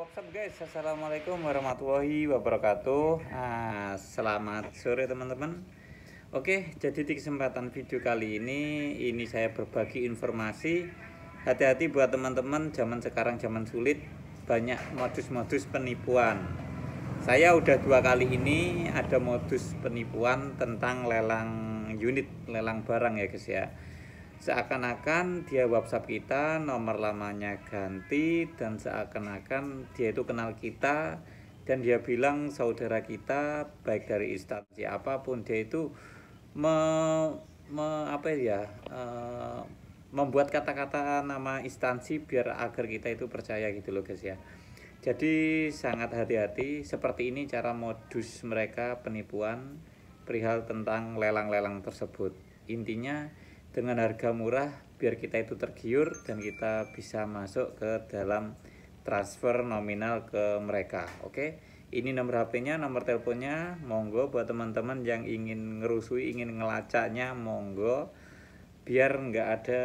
what's guys Assalamualaikum warahmatullahi wabarakatuh nah, Selamat sore teman-teman Oke jadi di kesempatan video kali ini Ini saya berbagi informasi Hati-hati buat teman-teman Zaman sekarang zaman sulit Banyak modus-modus penipuan Saya udah dua kali ini Ada modus penipuan tentang lelang unit Lelang barang ya guys ya seakan-akan dia WhatsApp kita, nomor lamanya ganti dan seakan-akan dia itu kenal kita dan dia bilang saudara kita baik dari instansi apapun dia itu me, me apa ya uh, membuat kata-kata nama instansi biar agar kita itu percaya gitu loh guys ya. Jadi sangat hati-hati seperti ini cara modus mereka penipuan perihal tentang lelang-lelang tersebut. Intinya dengan harga murah biar kita itu tergiur dan kita bisa masuk ke dalam transfer nominal ke mereka oke okay? ini nomor HP-nya nomor teleponnya monggo buat teman-teman yang ingin ngerusui ingin ngelacaknya monggo biar nggak ada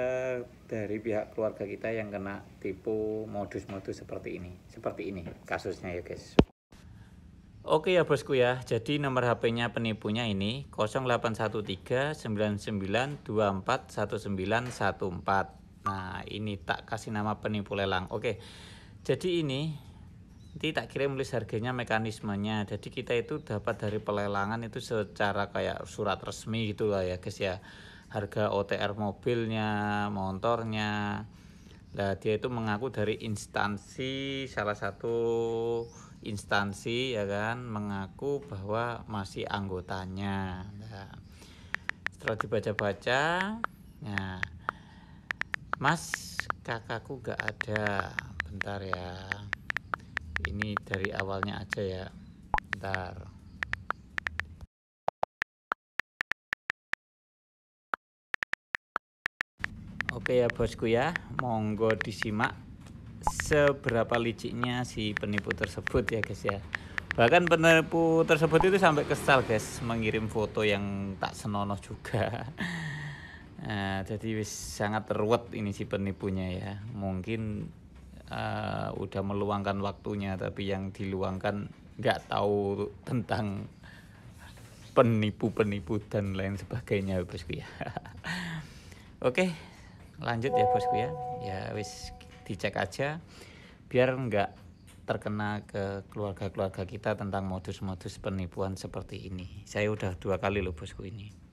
dari pihak keluarga kita yang kena tipu modus-modus seperti ini seperti ini kasusnya ya guys Oke ya bosku ya, jadi nomor HP-nya penipunya ini 081399241914. Nah, ini tak kasih nama penipu lelang. Oke. Jadi ini nanti tak kirim list harganya mekanismenya. Jadi kita itu dapat dari pelelangan itu secara kayak surat resmi gitu lah ya, guys ya. Harga OTR mobilnya, motornya. Nah, dia itu mengaku dari instansi salah satu instansi ya kan mengaku bahwa masih anggotanya. Nah, setelah dibaca-baca, nah Mas kakakku gak ada. Bentar ya. Ini dari awalnya aja ya. Bentar. Oke ya bosku ya, monggo disimak seberapa liciknya si penipu tersebut ya guys ya bahkan penipu tersebut itu sampai kesal guys mengirim foto yang tak senonoh juga nah, jadi sangat ruwet ini si penipunya ya mungkin uh, udah meluangkan waktunya tapi yang diluangkan nggak tahu tentang penipu-penipu dan lain sebagainya ya, bosku ya oke lanjut ya bosku ya ya wis dicek aja biar nggak terkena ke keluarga-keluarga kita tentang modus-modus penipuan seperti ini. Saya udah dua kali loh bosku ini.